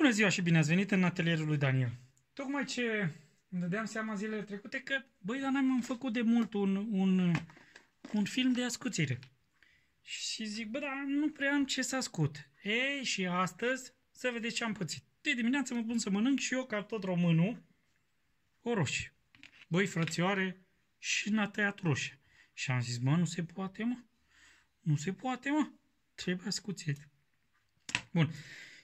Bună ziua și bine ați venit în atelierul lui Daniel. Tocmai ce îmi dădeam seama zilele trecute că, băi, dar n-am făcut de mult un, un, un film de ascuțire. Și zic, bă, dar nu prea am ce să ascut. Ei, și astăzi să vedeți ce am pățit. De dimineață mă pun să mănânc și eu, ca tot românul, o roșie. Băi, frățioare, și n-a tăiat roșie. Și am zis, mă, nu se poate, mă. Nu se poate, mă. Trebuie ascuțit. Bun.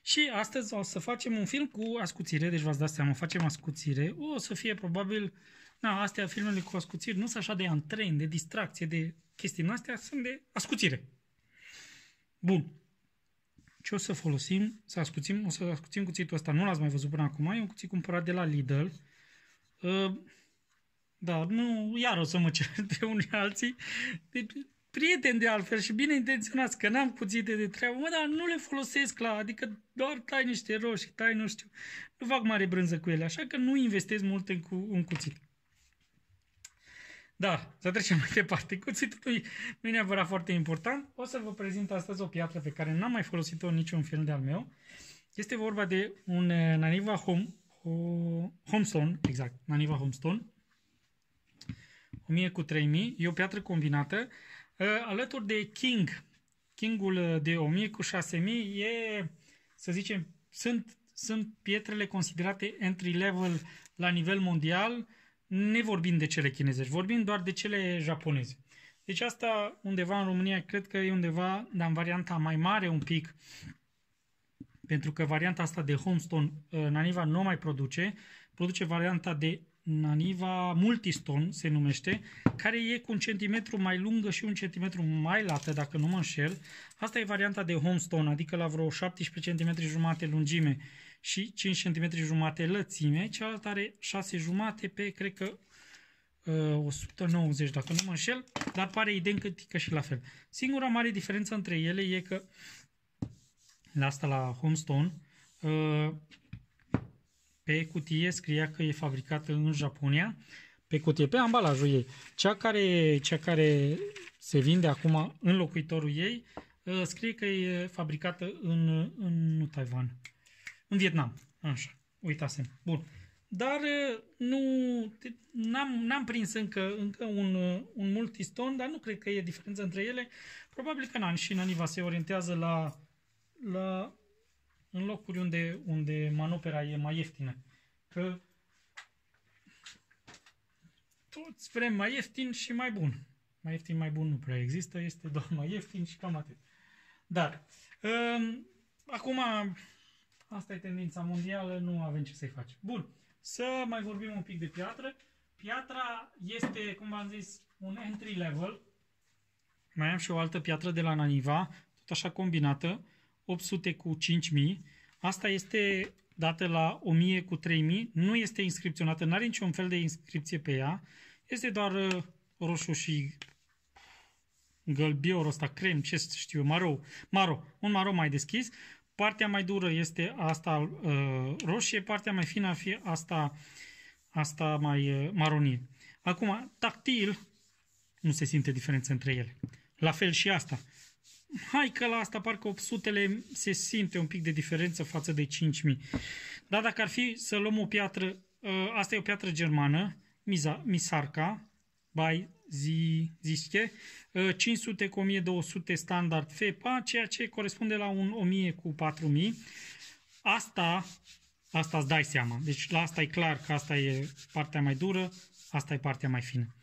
Și astăzi o să facem un film cu ascuțire, deci v-ați dat seama, facem ascuțire. O să fie probabil, na, astea filmele cu ascuțiri nu sunt așa de antren, de distracție, de chestii astea, sunt de ascuțire. Bun. Ce o să folosim? Să ascuțim, o să ascuțim cuțitul ăsta. Nu l-ați mai văzut până acum, e un cuțit cumpărat de la Lidl. Uh, da, nu, iar o să mă cer de unii alții. Deci, prieteni de altfel și bine intenționați, că n-am cuțite de treabă, mă, dar nu le folosesc la, adică doar tai niște roșii, tai nu știu, nu fac mare brânză cu ele, așa că nu investez mult în, cu, un cuțit. Da, să trecem mai departe. Cuțitul nu e neapărat foarte important. O să vă prezint astăzi o piatră pe care n-am mai folosit-o niciun fel de-al meu. Este vorba de un eh, Naniva Home, o, Homestone, exact, Naniva Homestone, 1000 cu 3000, e o piatră combinată Ă, alături de King, Kingul ă, de 1000 cu 6000 e, să zicem, sunt, sunt pietrele considerate entry-level la nivel mondial, ne vorbim de cele chinezești, vorbim doar de cele japoneze. Deci asta undeva în România cred că e undeva, dar în varianta mai mare un pic, pentru că varianta asta de Homestone ă, Naniva nu mai produce, produce varianta de Naniva multistone se numește, care e cu un centimetru mai lungă și un centimetru mai lată, dacă nu mă înșel. Asta e varianta de Homestone, adică la vreo 17 cm jumate lungime și 5 cm jumate lățime. Cealaltă are 6 jumate pe, cred că, 190, uh, dacă nu mă înșel, dar pare identică și la fel. Singura mare diferență între ele e că la asta, la Homestone, uh, pe cutie scria că e fabricată în Japonia, pe cutie, pe ambalajul ei. Cea care, cea care se vinde acum în locuitorul ei ă, scrie că e fabricată în, în Taiwan, în Vietnam. Așa, uitasem. Bun. Dar ă, nu, n-am, n-am prins încă, încă un, ă, un multiston, dar nu cred că e diferență între ele. Probabil că Nan și Naniva se orientează la, la în locuri unde, unde manopera e mai ieftină. Că toți vrem mai ieftin și mai bun. Mai ieftin, mai bun nu prea există, este doar mai ieftin și cam atât. Dar, um, acum, asta e tendința mondială, nu avem ce să-i facem. Bun, să mai vorbim un pic de piatră. Piatra este, cum v-am zis, un entry level. Mai am și o altă piatră de la Naniva, tot așa combinată. 800 cu 5000, asta este dată la 1000 cu 3000, nu este inscripționată, nu are niciun fel de inscripție pe ea, este doar uh, roșu și gălbior ăsta, crem, ce știu eu, maro, maro, un maro mai deschis. Partea mai dură este asta uh, roșie, partea mai fină ar fi asta, asta mai uh, maronie. Acum, tactil, nu se simte diferență între ele. La fel și asta hai că la asta parcă 800 se simte un pic de diferență față de 5000. Dar dacă ar fi să luăm o piatră, ă, asta e o piatră germană, Misa, Misarca, by zi, ziște, 500 cu 1200 standard FEPA, ceea ce corespunde la un 1000 cu 4000. Asta, asta îți dai seama. Deci la asta e clar că asta e partea mai dură, asta e partea mai fină.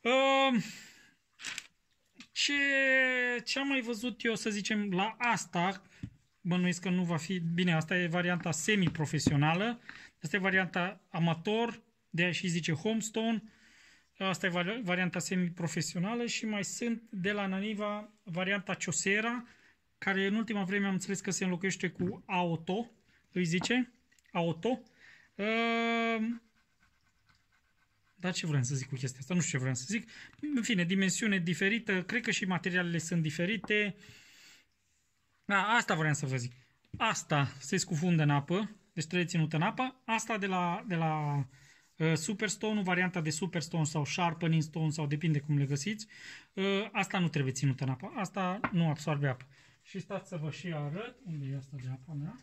Uh, ce, ce am mai văzut eu, să zicem, la asta, bănuiesc că nu va fi... Bine, asta e varianta semi-profesională, asta e varianta amator, de aia și zice Homestone, asta e varianta semi-profesională și mai sunt de la Naniva varianta Ciosera, care în ultima vreme am înțeles că se înlocuiește cu Auto, îi zice, Auto. Uh, dar ce vreau să zic cu chestia asta? Nu știu ce vreau să zic. În fine, dimensiune diferită, cred că și materialele sunt diferite. Da, asta vreau să vă zic. Asta se scufundă în apă, deci trebuie ținută în apă. Asta de la, de la uh, Superstone, varianta de Superstone sau Sharpening Stone sau depinde cum le găsiți. Uh, asta nu trebuie ținută în apă. Asta nu absorbe apă. Și stați să vă și arăt unde e asta de apa mea.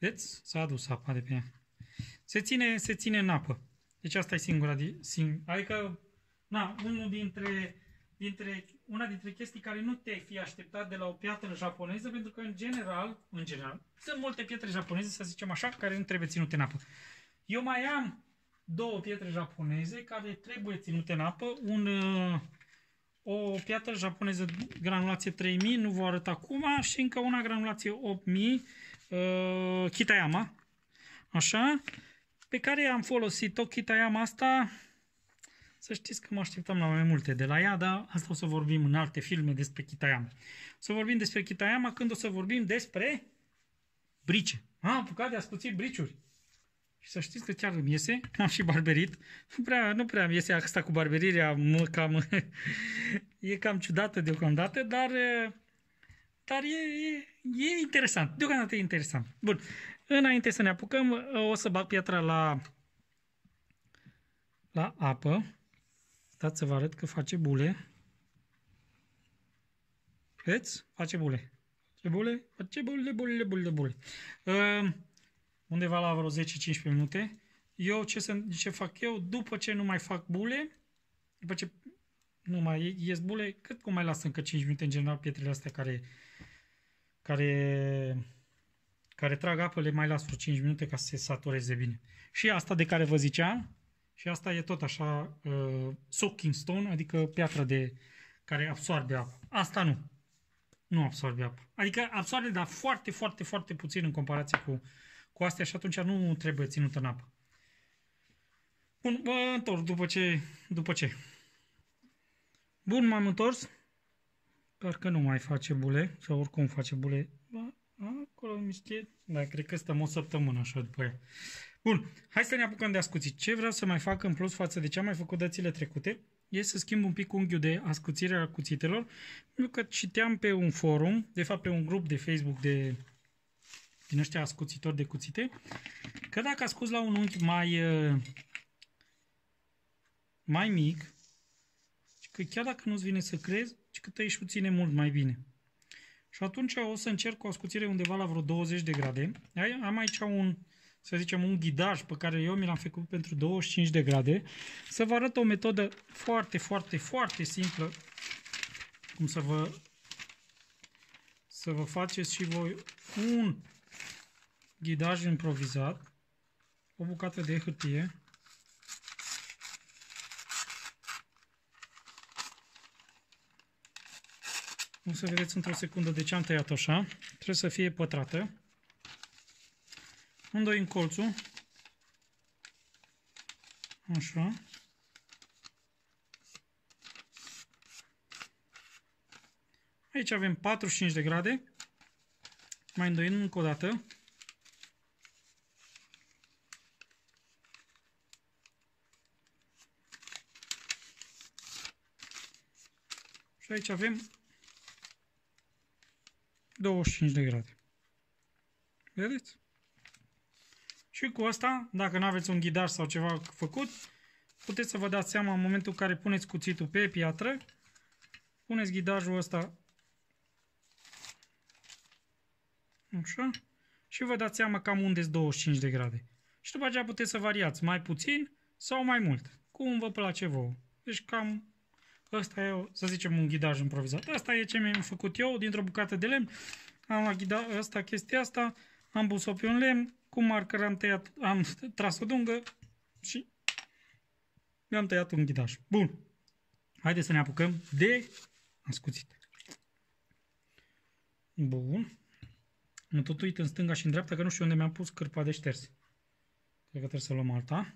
Veți? S-a adus apa de pe ea. Se ține, se ține în apă. Deci asta e singura, sing, adică, na, unul dintre, dintre, una dintre chestii care nu te-ai fi așteptat de la o piatră japoneză, pentru că în general, în general, sunt multe pietre japoneze, să zicem așa, care nu trebuie ținute în apă. Eu mai am două pietre japoneze care trebuie ținute în apă, un, o piatră japoneză granulație 3000, nu vă arăt acum, și încă una granulație 8000, uh, Kitayama, așa, pe care am folosit-o, Kitayama asta, să știți că mă așteptam la mai multe de la ea, dar asta o să vorbim în alte filme despre Kitayama. O să vorbim despre Kitayama când o să vorbim despre brice. Am apucat de a scuți briciuri. Și să știți că chiar îmi iese, am și barberit. Nu prea, nu prea îmi iese asta cu barberirea, mă, cam, e cam ciudată deocamdată, dar dar e, e, e interesant. Deocamdată e interesant. Bun. Înainte să ne apucăm, o să bag piatra la, la apă. Stați să vă arăt că face bule. Vedeți? Face bule. Face bule, face bule, bule, bule, bule. Uh, undeva la vreo 10-15 minute. Eu ce, să, ce fac eu? După ce nu mai fac bule, după ce nu mai ies bule, cât cum mai lasă încă 5 minute în general pietrele astea care, care, care trag apă, le mai las vreo 5 minute ca să se satureze bine. Și asta de care vă ziceam, și asta e tot așa uh, soaking stone, adică piatra de, care absorbe apă. Asta nu. Nu absorbe apă. Adică absorbe, dar foarte, foarte, foarte puțin în comparație cu, cu astea și atunci nu trebuie ținută în apă. Bun, mă întorc după ce, după ce. Bun, m-am întors. Doar că nu mai face bule, sau oricum face bule. Ba, acolo miște. Da, cred că stăm o săptămână așa după aia. Bun, hai să ne apucăm de ascuțit. Ce vreau să mai fac în plus față de ce am mai făcut dățile trecute e să schimb un pic unghiul de ascuțire a cuțitelor. Pentru că citeam pe un forum, de fapt pe un grup de Facebook de din ăștia ascuțitori de cuțite, că dacă ascuți la un unghi mai uh, mai mic, că chiar dacă nu-ți vine să crezi, ci că tăieșul ține mult mai bine. Și atunci o să încerc o ascuțire undeva la vreo 20 de grade. Am aici un, să zicem, un ghidaj pe care eu mi l-am făcut pentru 25 de grade. Să vă arăt o metodă foarte, foarte, foarte simplă cum să vă să vă faceți și voi un ghidaj improvizat, o bucată de hârtie, O să vedeți într-o secundă de ce am tăiat așa. Trebuie să fie pătrată. Îndoi în colțul. Așa. Aici avem 45 de grade. Mai îndoim încă o dată. Și aici avem 25 de grade. Vedeți? Și cu asta, dacă nu aveți un ghidaj sau ceva făcut, puteți să vă dați seama în momentul în care puneți cuțitul pe piatră, puneți ghidajul ăsta așa, și vă dați seama cam unde 25 de grade. Și după aceea puteți să variați mai puțin sau mai mult, cum vă place vouă. Deci cam Ăsta e, să zicem, un ghidaj improvizat. Asta e ce mi-am făcut eu dintr-o bucată de lemn. Am luat ghida, asta, chestia asta, am pus-o pe un lemn, cu marker am tăiat, am tras o dungă și mi-am tăiat un ghidaj. Bun. Haideți să ne apucăm de ascuțit. Bun. Mă tot uit în stânga și în dreapta că nu știu unde mi-am pus cârpa de șters. Cred că trebuie să luăm alta.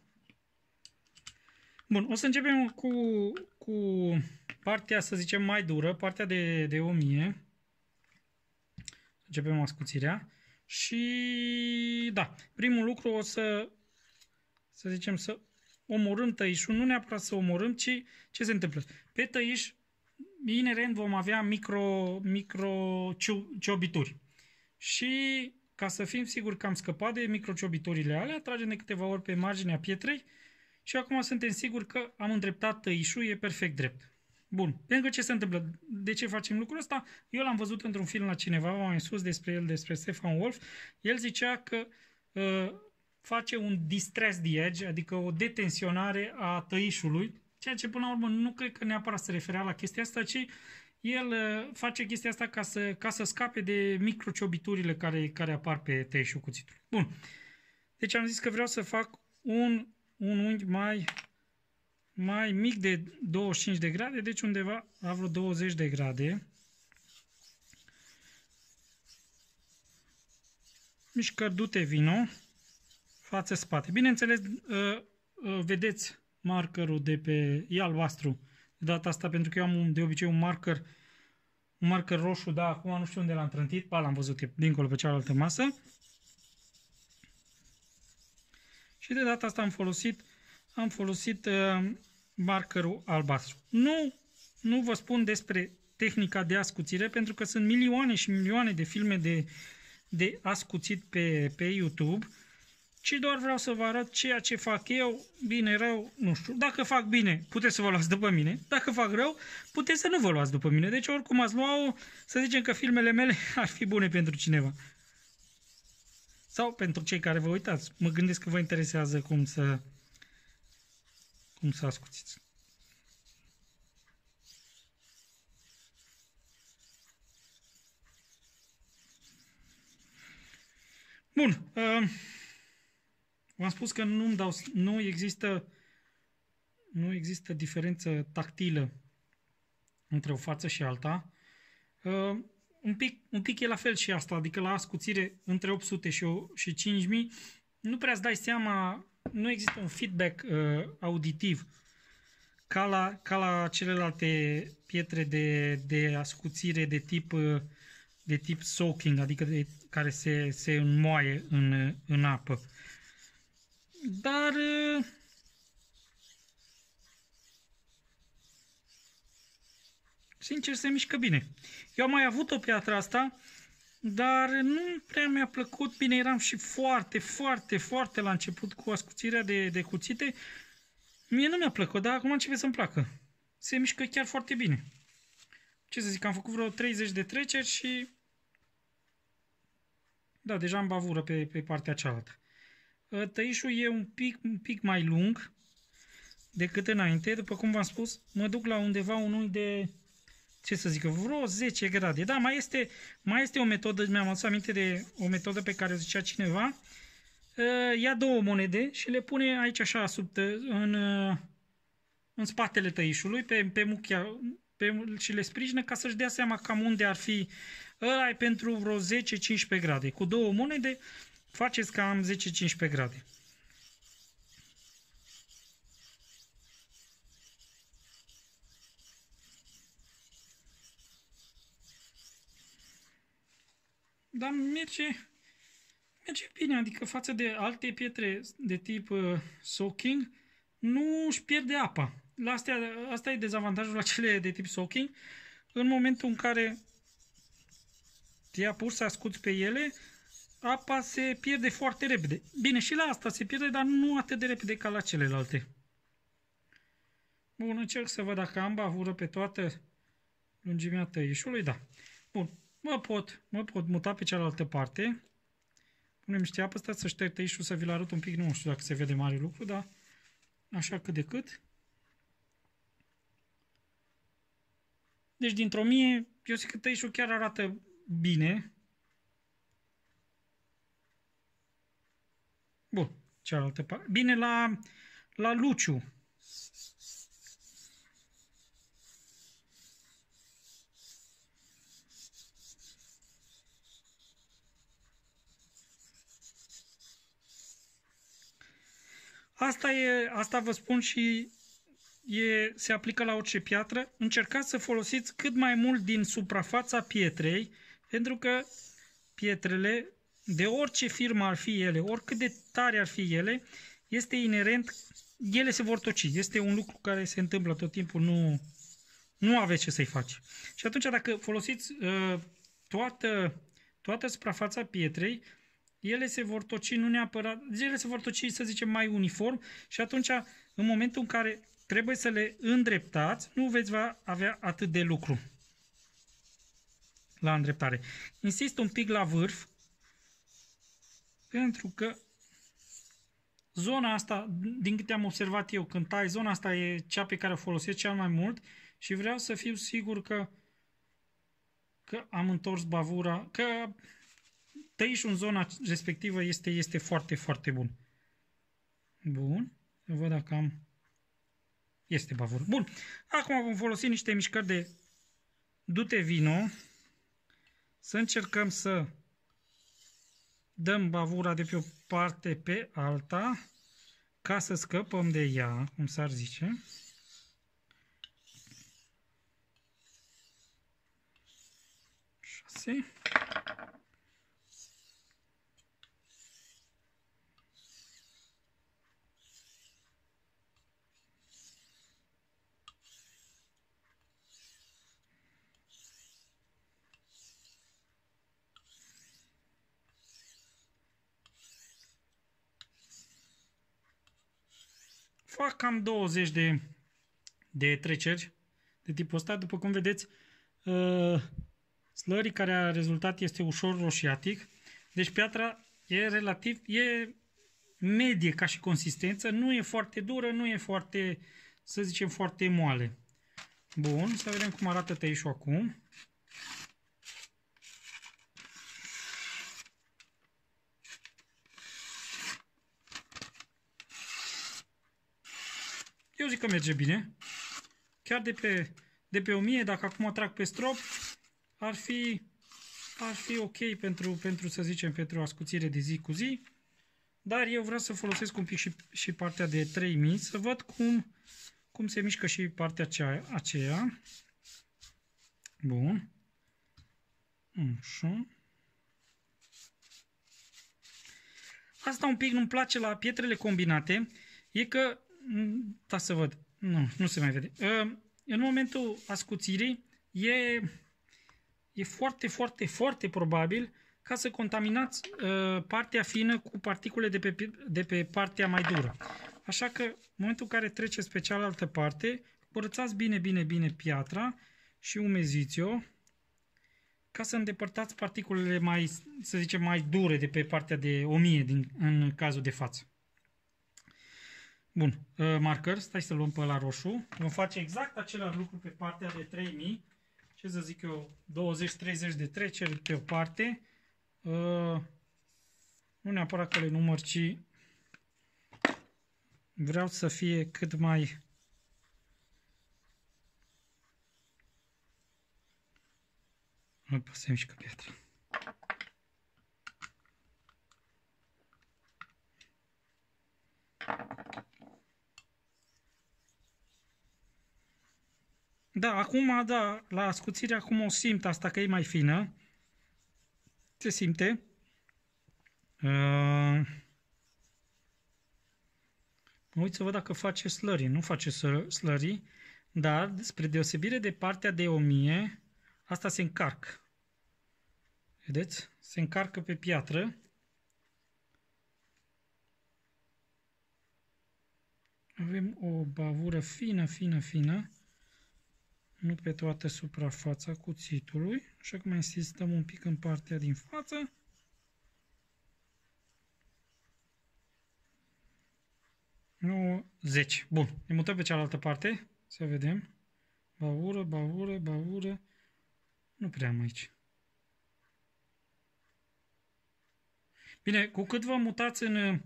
Bun, o să începem cu, cu partea, să zicem, mai dură, partea de, de 1000. Începem ascuțirea. Și, da, primul lucru o să, să zicem, să omorâm tăișul, nu neapărat să omorâm, ci ce se întâmplă? Pe tăiș, inerent vom avea micro, micro ciobituri. Și ca să fim siguri că am scăpat de microciobiturile alea, tragem de câteva ori pe marginea pietrei și acum suntem siguri că am îndreptat tăișul, e perfect drept. Bun, pentru ce se întâmplă? De ce facem lucrul ăsta? Eu l-am văzut într-un film la cineva mai sus despre el, despre Stefan Wolf. El zicea că uh, face un distress the edge, adică o detensionare a tăișului, ceea ce până la urmă nu cred că neapărat se referea la chestia asta, ci el uh, face chestia asta ca să, ca să scape de microciobiturile care, care apar pe tăișul cuțitului. Bun, deci am zis că vreau să fac un un unghi mai, mai mic de 25 de grade, deci undeva la vreo 20 de grade. Mișcări dute vino, față-spate. Bineînțeles, ă, ă, vedeți markerul de pe e albastru de data asta, pentru că eu am de obicei un marker un marker roșu, dar acum nu știu unde l-am trântit, ba l-am văzut, e dincolo pe cealaltă masă. Și de data asta am folosit, am folosit uh, markerul albastru. Nu, nu vă spun despre tehnica de ascuțire, pentru că sunt milioane și milioane de filme de, de ascuțit pe, pe YouTube, ci doar vreau să vă arăt ceea ce fac eu, bine, rău, nu știu. Dacă fac bine, puteți să vă luați după mine. Dacă fac rău, puteți să nu vă luați după mine. Deci oricum ați lua-o, să zicem că filmele mele ar fi bune pentru cineva. Sau pentru cei care vă uitați, mă gândesc că vă interesează cum să cum să ascuțiți. Bun. Uh, v-am spus că nu dau, nu există nu există diferență tactilă între o față și alta. Uh, un pic, un pic e la fel și asta, adică la ascuțire între 800 și, și 5000 nu prea îți dai seama, nu există un feedback uh, auditiv ca la, ca la celelalte pietre de, de ascuțire de tip, uh, de tip soaking, adică de, care se, se înmoaie în, în apă. Dar uh, Sincer, se mișcă bine. Eu am mai avut o piatră asta, dar nu prea mi-a plăcut bine. Eram și foarte, foarte, foarte la început cu ascuțirea de, de cuțite. Mie nu mi-a plăcut, dar acum începe să-mi placă. Se mișcă chiar foarte bine. Ce să zic, am făcut vreo 30 de treceri și... Da, deja am bavură pe, pe partea cealaltă. Ă, tăișul e un pic, un pic mai lung decât înainte. După cum v-am spus, mă duc la undeva unui de ce să zic, vreo 10 grade. Da, mai este, mai este o metodă, mi-am adus aminte de o metodă pe care o zicea cineva. Ia două monede și le pune aici așa sub, în, în spatele tăișului, pe, pe muchia, pe, și le sprijină ca să-și dea seama cam unde ar fi. Ăla e pentru vreo 10-15 grade. Cu două monede faceți cam 10-15 grade. dar merge, merge bine, adică față de alte pietre de tip uh, soaking, nu își pierde apa. La astea, asta e dezavantajul cele de tip soaking. În momentul în care te pur să ascuți pe ele, apa se pierde foarte repede. Bine, și la asta se pierde, dar nu atât de repede ca la celelalte. Bun, încerc să văd dacă am bavură pe toată lungimea tăișului, da. Bun, mă pot, mă pot muta pe cealaltă parte. Punem niște apă, stați să șterg tăișul să vi-l arăt un pic, nu știu dacă se vede mare lucru, dar așa cât de cât. Deci dintr-o mie, eu zic că tăișul chiar arată bine. Bun, cealaltă parte. Bine, la, la Luciu. Asta, e, asta vă spun și e, se aplică la orice piatră. Încercați să folosiți cât mai mult din suprafața pietrei, pentru că pietrele, de orice firmă ar fi ele, oricât de tare ar fi ele, este inerent, ele se vor toci. Este un lucru care se întâmplă tot timpul, nu, nu aveți ce să-i faci. Și atunci dacă folosiți uh, toată, toată suprafața pietrei, ele se vor toci nu neapărat, ele se vor toci, să zicem, mai uniform și atunci, în momentul în care trebuie să le îndreptați, nu veți avea atât de lucru la îndreptare. Insist un pic la vârf, pentru că zona asta, din câte am observat eu când tai, zona asta e cea pe care o folosesc cel mai mult și vreau să fiu sigur că, că am întors bavura, că tăișul în zona respectivă este, este foarte, foarte bun. Bun. văd dacă am... Este bavur. Bun. Acum vom folosi niște mișcări de dute vino. Să încercăm să dăm bavura de pe o parte pe alta ca să scăpăm de ea, cum s-ar zice. Șase. fac cam 20 de, de treceri de tipul ăsta. După cum vedeți, uh, slării care a rezultat este ușor roșiatic. Deci piatra e relativ, e medie ca și consistență, nu e foarte dură, nu e foarte, să zicem, foarte moale. Bun, să vedem cum arată tăișul acum. Eu zic că merge bine. Chiar de pe, de pe 1000, dacă acum trag pe strop, ar fi, ar fi ok pentru, pentru, să zicem, pentru ascuțire de zi cu zi. Dar eu vreau să folosesc un pic și, și partea de 3000, să văd cum, cum se mișcă și partea aceea. aceea. Bun. Așa. Asta un pic nu-mi place la pietrele combinate, e că Mm, da, să văd. Nu, nu se mai vede. Ă, în momentul ascuțirii e, e foarte, foarte, foarte probabil ca să contaminați ă, partea fină cu particule de pe, de pe partea mai dură. Așa că, în momentul în care treceți pe cealaltă parte, curățați bine, bine, bine piatra și umeziți-o ca să îndepărtați particulele mai, să zicem, mai dure de pe partea de 1000 din, în cazul de față. Bun, uh, marker. stai să luăm pe la roșu. Vom face exact același lucru pe partea de 3000. Ce să zic eu, 20-30 de treceri pe o parte. Uh, nu neapărat că le număr, ci vreau să fie cât mai Nu că să mișcă piatra. Da, acum, da, la ascuțire acum o simt asta că e mai fină. Se simte. Uh, uit să văd dacă face slării. Nu face slării, dar spre deosebire de partea de 1000, asta se încarcă. Vedeți? Se încarcă pe piatră. Avem o bavură fină, fină, fină nu pe toată suprafața cuțitului, așa că mai insistăm un pic în partea din față. Nu, 10. Bun, ne mutăm pe cealaltă parte, să vedem. Baură, baură, baură. Nu prea am aici. Bine, cu cât vă mutați în, uh,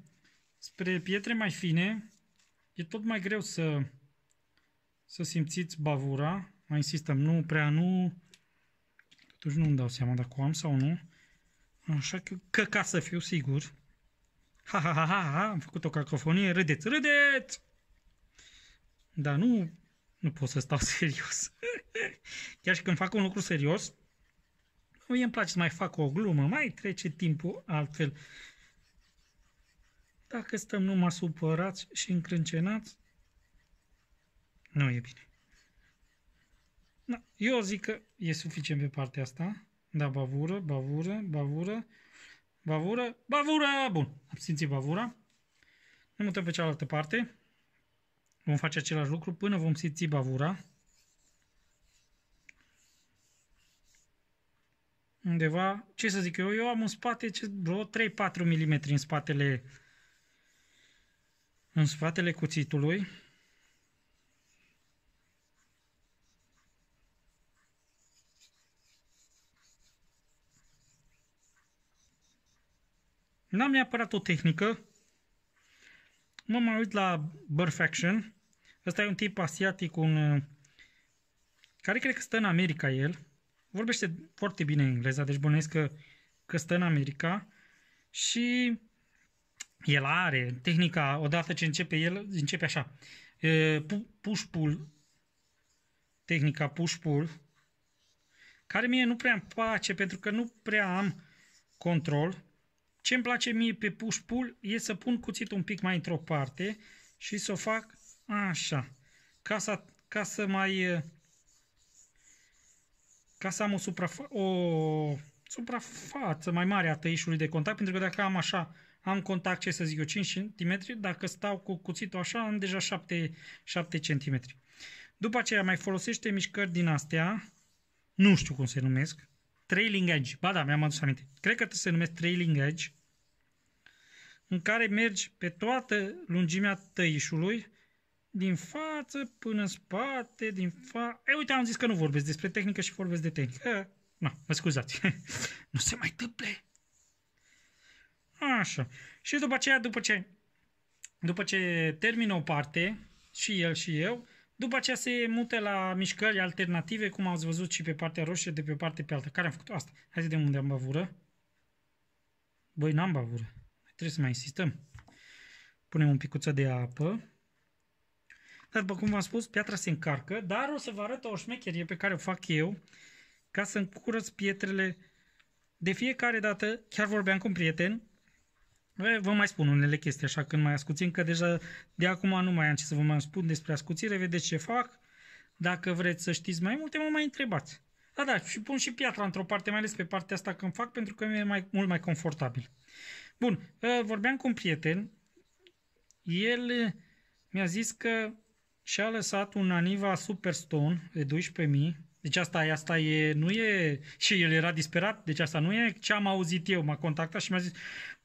spre pietre mai fine, e tot mai greu să, să simțiți bavura mai insistăm, nu prea nu. Totuși nu-mi dau seama dacă o am sau nu. Așa că, că ca să fiu sigur. Ha, ha, ha, ha, ha, am făcut o cacofonie, râdeți, râdeți! Dar nu, nu pot să stau serios. Chiar și când fac un lucru serios, mie îmi place să mai fac o glumă, mai trece timpul altfel. Dacă stăm numai supărați și încrâncenați, nu e bine. Da, eu zic că e suficient pe partea asta. Da, bavură, bavură, bavură, bavură, bavură! Bun, abținție bavura. Ne mutăm pe cealaltă parte. Vom face același lucru până vom simți bavura. Undeva, ce să zic eu, eu am în spate ce, vreo 3-4 mm în spatele în spatele cuțitului. N-am neapărat o tehnică. Mă mai uit la Burfaction. Ăsta e un tip asiatic, un... Uh, care cred că stă în America el. Vorbește foarte bine engleza, deci bănuiesc că, că stă în America. Și el are tehnica, odată ce începe el, începe așa. Uh, push-pull, tehnica push-pull, care mie nu prea îmi place pentru că nu prea am control ce îmi place mie pe push-pull e să pun cuțitul un pic mai într-o parte și să o fac așa. Ca să, ca să mai... Ca să am o, suprafa o suprafață mai mare a tăișului de contact, pentru că dacă am așa, am contact, ce să zic eu, 5 cm, dacă stau cu cuțitul așa, am deja 7, 7 cm. După aceea mai folosește mișcări din astea, nu știu cum se numesc, trailing edge, ba da, mi-am adus aminte, cred că se numesc trailing edge, în care mergi pe toată lungimea tăișului, din față până în spate, din fa... E, uite, am zis că nu vorbesc despre tehnică și vorbesc de tehnică. Nu, mă scuzați. nu se mai tâmple. Așa. Și după aceea, după ce, după ce termină o parte, și el și eu, după aceea se mute la mișcări alternative, cum ați văzut și pe partea roșie, de pe partea pe alta. Care am făcut asta? Hai să vedem unde am bavură. Băi, n-am bavură. Trebuie să mai insistăm. Punem un picuță de apă. Dar, după cum v-am spus, piatra se încarcă, dar o să vă arăt o șmecherie pe care o fac eu ca să încurăț pietrele de fiecare dată. Chiar vorbeam cu un prieten Vă mai spun unele chestii așa când mai ascuțim, că deja de acum nu mai am ce să vă mai spun despre ascuțire, vedeți ce fac. Dacă vreți să știți mai multe, mă mai întrebați. Da, da, și pun și piatra într-o parte, mai ales pe partea asta când fac, pentru că mi-e mai, mult mai confortabil. Bun, ă, vorbeam cu un prieten, el ă, mi-a zis că și-a lăsat un Aniva Superstone de 12.000, deci asta, asta e, nu e, și el era disperat, deci asta nu e ce am auzit eu, m-a contactat și mi-a zis,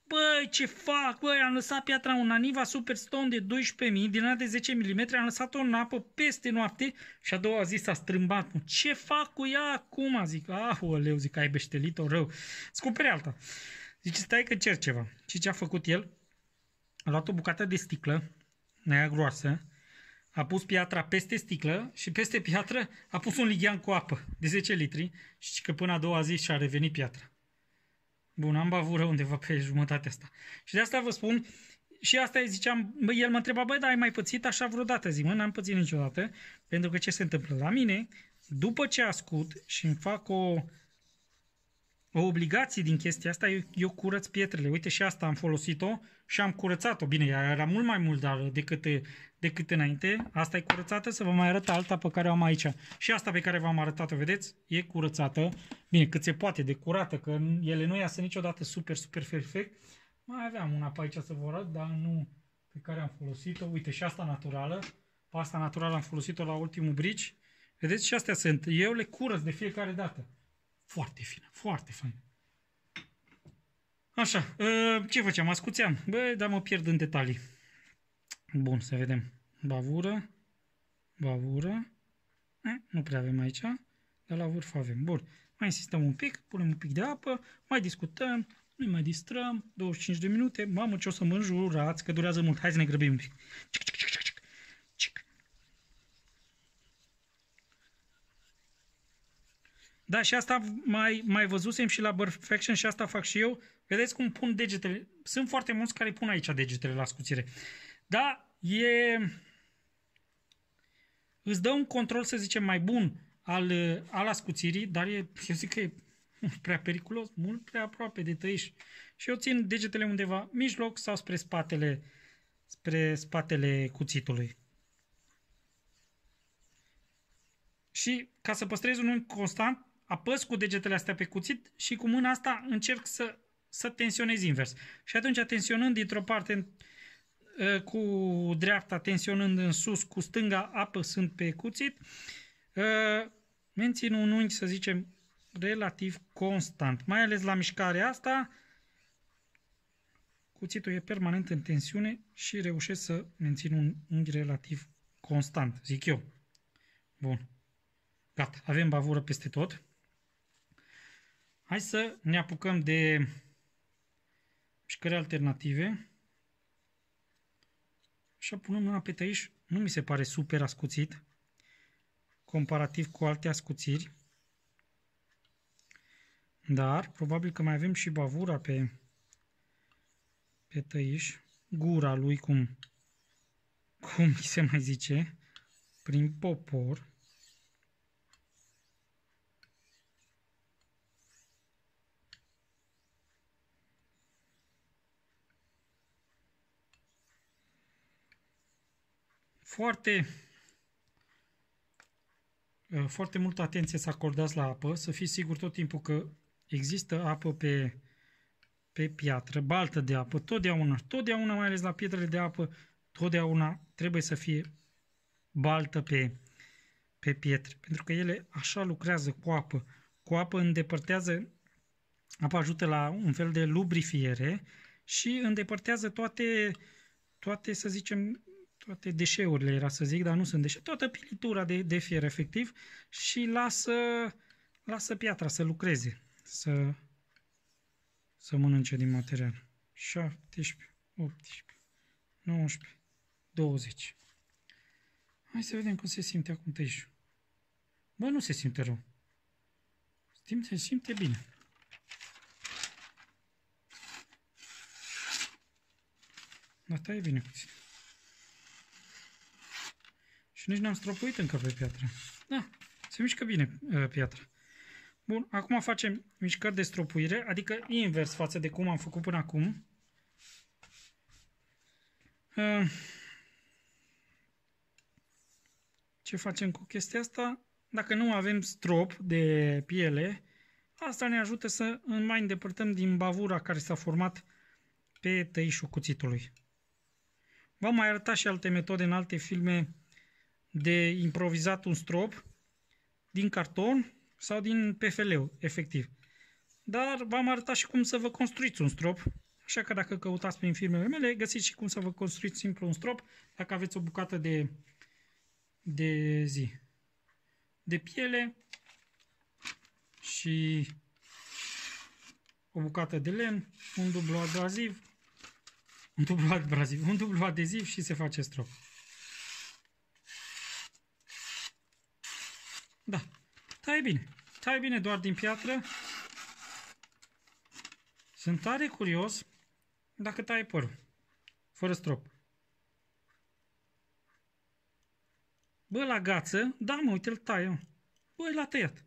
băi, ce fac, băi, am lăsat piatra un Aniva Superstone de 12.000, din ala de 10 mm, am lăsat-o în apă peste noapte și a doua zi s-a strâmbat. Ce fac cu ea acum? Zic, ah, leu, zic, ai beștelit-o rău. Scupere alta. Zice, stai că cer ceva. Și ce a făcut el? A luat o bucată de sticlă, nea groasă, a pus piatra peste sticlă și peste piatră a pus un lighean cu apă de 10 litri și că până a doua zi și-a revenit piatra. Bun, am bavură undeva pe jumătatea asta. Și de asta vă spun, și asta îi ziceam, bă, el mă întreba, băi, dar ai mai pățit așa vreodată? Zic, mă, n-am pățit niciodată, pentru că ce se întâmplă la mine, după ce ascult și îmi fac o o obligație din chestia asta, eu, eu curăț pietrele. Uite și asta am folosit-o și am curățat-o. Bine, ea era mult mai mult dar, decât, decât înainte. Asta e curățată, să vă mai arăt alta pe care o am aici. Și asta pe care v-am arătat-o, vedeți? E curățată. Bine, cât se poate de curată, că ele nu iasă niciodată super, super perfect. Mai aveam una pe aici să vă arăt, dar nu pe care am folosit-o. Uite, și asta naturală. Pe asta naturală am folosit-o la ultimul brici. Vedeți? Și astea sunt. Eu le curăț de fiecare dată. Foarte fină, foarte fină. Așa, ă, ce făceam? Ascuțeam. Bă, dar mă pierd în detalii. Bun, să vedem. Bavură, bavură. Eh, nu prea avem aici, dar la vârf avem. Bun, mai insistăm un pic, punem un pic de apă, mai discutăm, ne mai distrăm, 25 de minute. Mamă, ce o să mă înjurați, că durează mult. Hai să ne grăbim un pic. Cic, cic, cic. Da, și asta mai, mai văzusem și la Perfection și asta fac și eu. Vedeți cum pun degetele. Sunt foarte mulți care pun aici degetele la scuțire. Da, e... Îți dă un control, să zicem, mai bun al, al ascuțirii, dar e, eu zic că e prea periculos, mult prea aproape de tăiș. Și eu țin degetele undeva mijloc sau spre spatele, spre spatele cuțitului. Și ca să păstrezi un unghi constant, apăs cu degetele astea pe cuțit și cu mâna asta încerc să, să tensionez invers. Și atunci tensionând dintr-o parte ă, cu dreapta, tensionând în sus, cu stânga apăsând pe cuțit, ă, mențin un unghi, să zicem, relativ constant, mai ales la mișcarea asta, cuțitul e permanent în tensiune și reușesc să mențin un unghi relativ constant, zic eu. Bun. Gata, avem bavură peste tot. Hai să ne apucăm de mișcări alternative. Așa punem mâna pe tăiș. Nu mi se pare super ascuțit comparativ cu alte ascuțiri. Dar probabil că mai avem și bavura pe, pe tăiș. Gura lui, cum, cum se mai zice, prin popor. foarte, uh, foarte multă atenție să acordați la apă, să fiți sigur tot timpul că există apă pe, pe piatră, baltă de apă, totdeauna, totdeauna, mai ales la pietrele de apă, totdeauna trebuie să fie baltă pe, pe pietre, pentru că ele așa lucrează cu apă. Cu apă îndepărtează, apă ajută la un fel de lubrifiere și îndepărtează toate, toate să zicem, toate deșeurile, era să zic, dar nu sunt deșeuri, toată pilitura de, de fier efectiv și lasă, lasă piatra să lucreze, să, să mănânce din material. 17, 18, 19, 20. Hai să vedem cum se simte acum tăișul. Bă, nu se simte rău. Timp se simte bine. Dar e bine puțin. Și nici n-am stropuit încă pe piatră. Da, se mișcă bine uh, piatra. Bun, acum facem mișcări de stropuire, adică invers față de cum am făcut până acum. Uh, ce facem cu chestia asta? Dacă nu avem strop de piele, asta ne ajută să mai îndepărtăm din bavura care s-a format pe tăișul cuțitului. V-am mai arătat și alte metode în alte filme de improvizat un strop din carton sau din PFL, efectiv. Dar v-am arătat și cum să vă construiți un strop, așa că dacă căutați prin firmele mele, găsiți și cum să vă construiți simplu un strop, dacă aveți o bucată de, de zi, de piele și o bucată de lemn, un dublu abraziv, un dublu abraziv, un dublu adeziv și se face strop. Da. tai bine. tai bine doar din piatră. Sunt tare curios dacă tai părul. Fără strop. Bă, la gață, da mă, uite-l tai, Bă, l-a tăiat.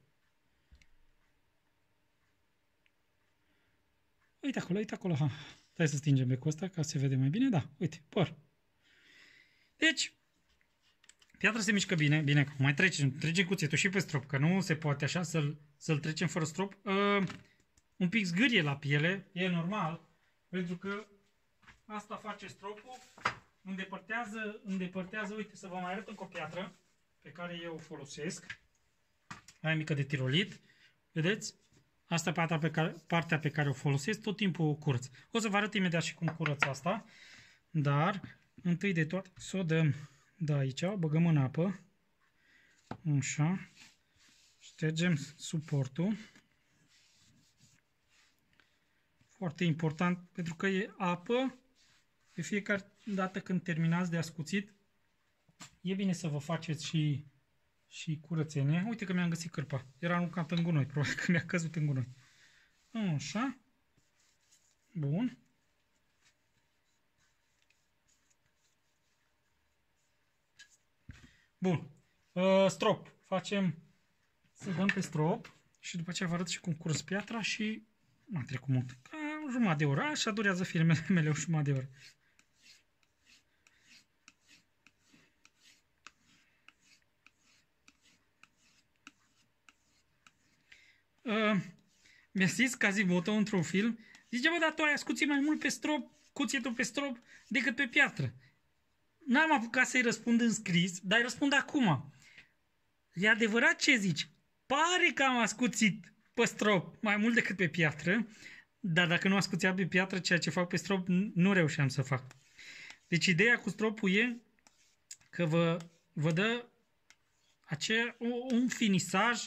Uite acolo, uite acolo. Ha. Stai să stingem pe ăsta ca să se vede mai bine. Da, uite, păr. Deci, Piatra se mișcă bine, bine, mai trecem, trece cuțetul și pe strop, că nu se poate așa să-l să trecem fără strop. Uh, un pic zgârie la piele, e normal, pentru că asta face stropul, îndepărtează, îndepărtează, uite să vă mai arăt încă o piatră pe care eu o folosesc, aia mică de tirolit, vedeți? Asta partea pe care, partea pe care o folosesc, tot timpul o curăț. O să vă arăt imediat și cum curăț asta, dar întâi de tot să o dăm de da, aici, băgăm în apă, așa, ștergem suportul. Foarte important, pentru că e apă, de fiecare dată când terminați de ascuțit, e bine să vă faceți și, și curățenie. Uite că mi-am găsit cârpa, era aruncată în gunoi, probabil că mi-a căzut în gunoi. Așa, bun. Bun. Uh, strop. Facem... Să dăm pe strop și după ce vă arăt și cum curs piatra și... Nu a trecut mult. Ca jumătate de oră. Așa durează filmele mele o jumătate de oră. Uh, mi-a zis Kazimoto într-un film, zice, bă, dar tu ai ascuțit mai mult pe strop, cuțitul pe strop, decât pe piatră. N-am apucat să-i răspund în scris, dar îi răspund acum. E adevărat ce zici. Pare că am ascuțit pe strop mai mult decât pe piatră, dar dacă nu ascuțeam pe piatră, ceea ce fac pe strop nu reușeam să fac. Deci ideea cu stropul e că vă, vă dă acea, un finisaj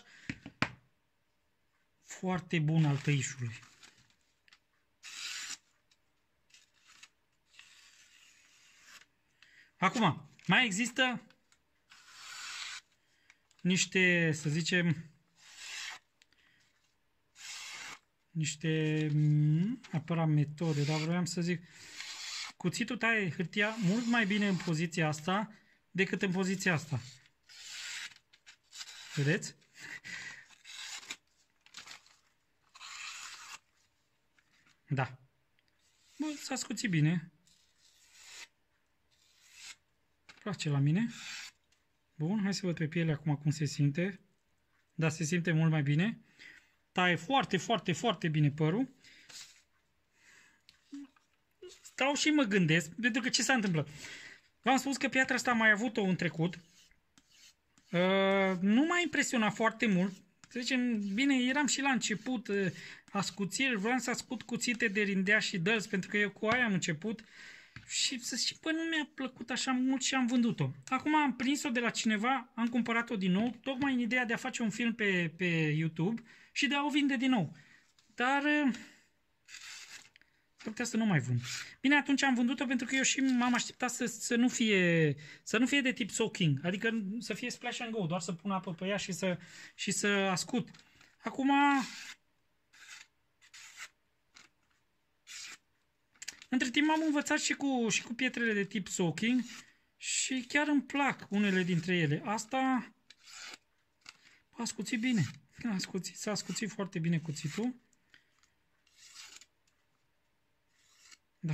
foarte bun al tăișului. Acum, mai există niște, să zicem, niște hmm, apărat metode, dar vreau să zic cuțitul taie hârtia mult mai bine în poziția asta decât în poziția asta. Vedeți? Da. Bun, s-a scuțit bine. Face la mine. Bun, hai să văd pe piele acum cum se simte. Da, se simte mult mai bine. Taie foarte, foarte, foarte bine părul. Stau și mă gândesc, pentru că ce s-a întâmplat? V-am spus că piatra asta a mai avut-o în trecut. Uh, nu m-a impresionat foarte mult. Să zicem, bine, eram și la început uh, ascuțiri, vreau să ascut cuțite de rindea și dălți, pentru că eu cu aia am început. Uh, și să zic, păi nu mi-a plăcut așa mult și am vândut-o. Acum am prins-o de la cineva, am cumpărat-o din nou, tocmai în ideea de a face un film pe, pe YouTube și de a o vinde din nou. Dar eh, putea să nu mai vând. Bine, atunci am vândut-o pentru că eu și m-am așteptat să, să, nu fie, să nu fie de tip soaking, adică să fie splash and go, doar să pun apă pe ea și să, și să ascult. Acum Între timp am învățat și cu, și cu pietrele de tip soaking și chiar îmi plac unele dintre ele. Asta a scuțit bine. A scuțit, s-a scuțit foarte bine cuțitul. Da.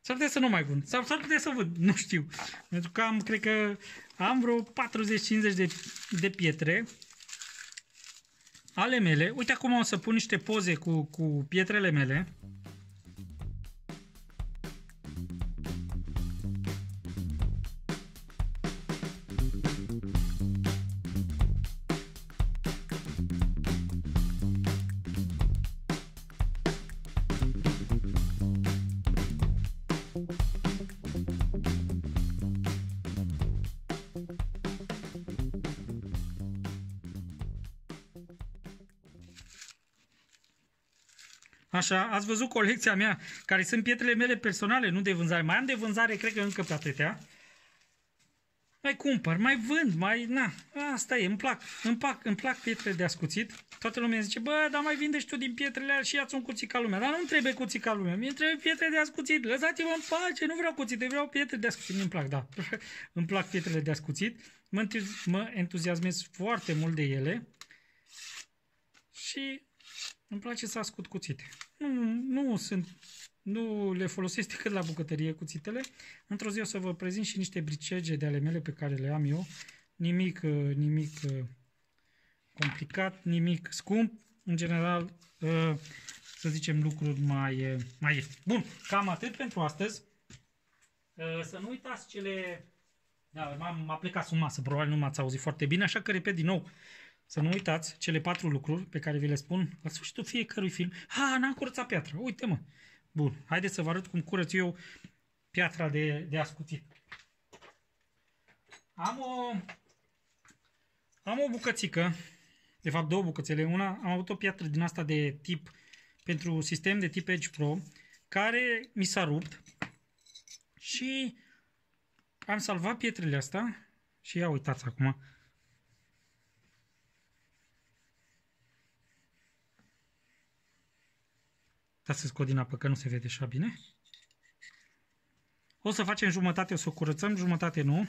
S-ar putea să nu mai vând. s-ar putea să văd. Nu știu. Pentru că am, cred că am vreo 40-50 de, de pietre ale mele. Uite acum o să pun niște poze cu, cu pietrele mele. Așa, ați văzut colecția mea, care sunt pietrele mele personale, nu de vânzare. Mai am de vânzare, cred că încă pe atâtea. Mai cumpăr, mai vând, mai... Na, asta e, îmi plac. Îmi plac, îmi plac pietrele de ascuțit. Toată lumea zice, bă, dar mai vinde și tu din pietrele alea și ia-ți un cuțit ca lumea. Dar nu-mi trebuie cuțit ca lumea, mi trebuie pietre de ascuțit. Lăsați-mă în pace, nu vreau cuțite, vreau pietre de ascuțit. Îmi plac, da. îmi plac pietrele de ascuțit. mă entuziasmez foarte mult de ele. Și îmi place să ascult cuțite. Nu, nu sunt, nu le folosesc decât la bucătărie cuțitele. Într-o zi o să vă prezint și niște bricege de ale mele pe care le am eu. Nimic, uh, nimic uh, complicat, nimic scump. În general, uh, să zicem lucruri mai, mai ieftine. Bun, cam atât pentru astăzi. Să nu uitați cele... Da, m-am aplicat sub masă, probabil nu m-ați auzit foarte bine, așa că repet din nou. Să nu uitați cele patru lucruri pe care vi le spun la sfârșitul fiecărui film. Ha, n-am curățat piatra. Uite, mă. Bun, haideți să vă arăt cum curăț eu piatra de, de ascuțit. Am o, am o bucățică, de fapt două bucățele. Una, am avut o piatră din asta de tip, pentru sistem de tip Edge Pro, care mi s-a rupt și am salvat pietrele astea și ia uitați acum, Da, să scot din apă, că nu se vede așa bine. O să facem jumătate, o să o curățăm, jumătate nu.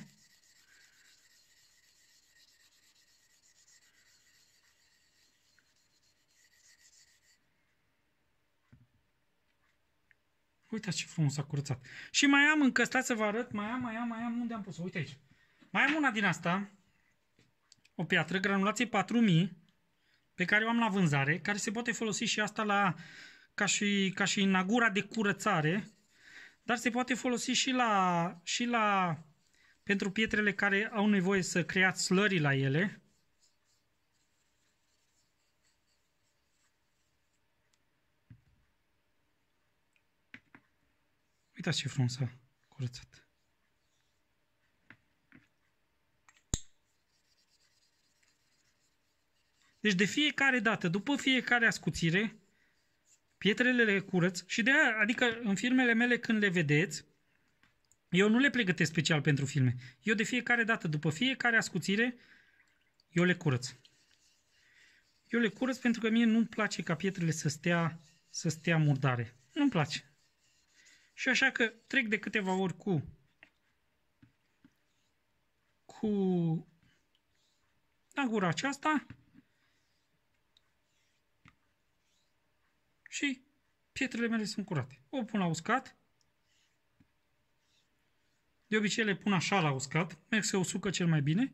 Uitați ce frumos a curățat. Și mai am încă, stați să vă arăt, mai am, mai am, mai am, unde am pus-o? Uite aici. Mai am una din asta, o piatră, granulație 4000, pe care o am la vânzare, care se poate folosi și asta la ca și, ca și nagura de curățare, dar se poate folosi și la, și la pentru pietrele care au nevoie să creați slări la ele. Uitați ce frumos a curățat. Deci de fiecare dată, după fiecare ascuțire, Pietrele le curăț și de aia, adică în filmele mele când le vedeți, eu nu le pregătesc special pentru filme. Eu de fiecare dată, după fiecare ascuțire, eu le curăț. Eu le curăț pentru că mie nu-mi place ca pietrele să stea, să stea murdare. Nu-mi place. Și așa că trec de câteva ori cu cu da, gura aceasta și pietrele mele sunt curate. O pun la uscat. De obicei le pun așa la uscat. Merg să usucă cel mai bine.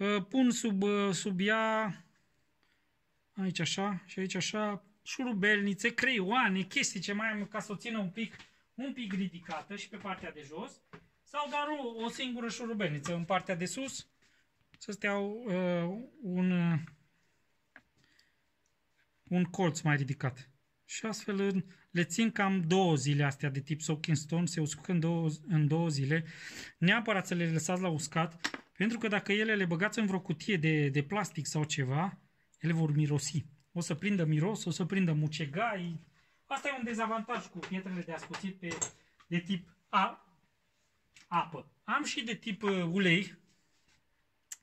Ă, pun sub, ă, sub ea aici așa și aici așa șurubelnițe, creioane, chestii ce mai am ca să o țină un pic, un pic ridicată și pe partea de jos. Sau doar o, singură șurubelniță în partea de sus. Să stea uh, ă, un, uh, un colț mai ridicat. Și astfel le țin cam două zile astea de tip soaking stone se uscă în două, în două zile. Neapărat să le lăsați la uscat, pentru că dacă ele le băgați în vreo cutie de, de plastic sau ceva, ele vor mirosi. O să prindă miros, o să prindă mucegai. Asta e un dezavantaj cu pietrele de ascuțit pe, de tip a, apă. Am și de tip uh, ulei.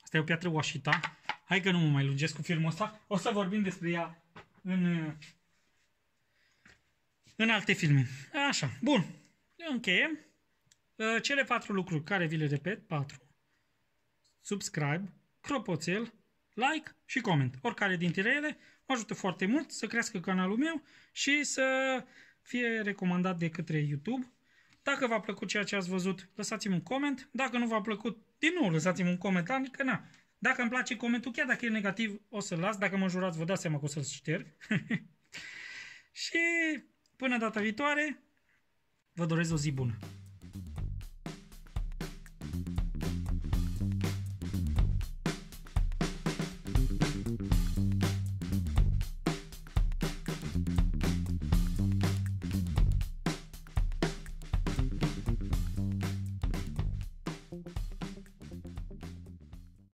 Asta e o piatră oașita. Hai că nu mă mai lungesc cu filmul ăsta. O să vorbim despre ea în uh, în alte filme. Așa, bun. Încheiem. Uh, cele patru lucruri care vi le repet, patru. Subscribe, cropoțel, like și coment. Oricare dintre ele mă ajută foarte mult să crească canalul meu și să fie recomandat de către YouTube. Dacă v-a plăcut ceea ce ați văzut, lăsați-mi un coment. Dacă nu v-a plăcut, din nou lăsați-mi un coment, că adică na. Dacă îmi place comentul, chiar dacă e negativ, o să-l las. Dacă mă jurați, vă dați seama că o să-l șterg. și Până data viitoare, vă doresc o zi bună!